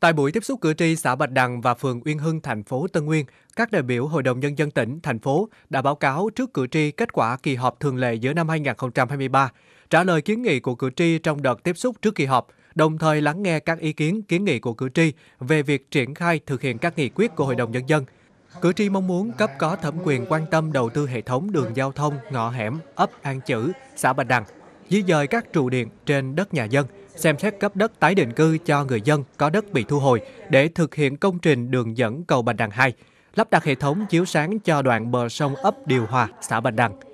Tại buổi tiếp xúc cử tri xã Bạch Đằng và phường Uyên Hưng, thành phố Tân Nguyên, các đại biểu Hội đồng Nhân dân tỉnh, thành phố đã báo cáo trước cử tri kết quả kỳ họp thường lệ giữa năm 2023, trả lời kiến nghị của cử tri trong đợt tiếp xúc trước kỳ họp, đồng thời lắng nghe các ý kiến kiến nghị của cử tri về việc triển khai thực hiện các nghị quyết của Hội đồng Nhân dân. Cử tri mong muốn cấp có thẩm quyền quan tâm đầu tư hệ thống đường giao thông, ngõ hẻm, ấp An Chữ, xã Bạch Đằng, di dời các trụ điện trên đất nhà dân, xem xét cấp đất tái định cư cho người dân có đất bị thu hồi để thực hiện công trình đường dẫn cầu Bạch Đằng 2, lắp đặt hệ thống chiếu sáng cho đoạn bờ sông ấp Điều Hòa, xã Bạch Đằng.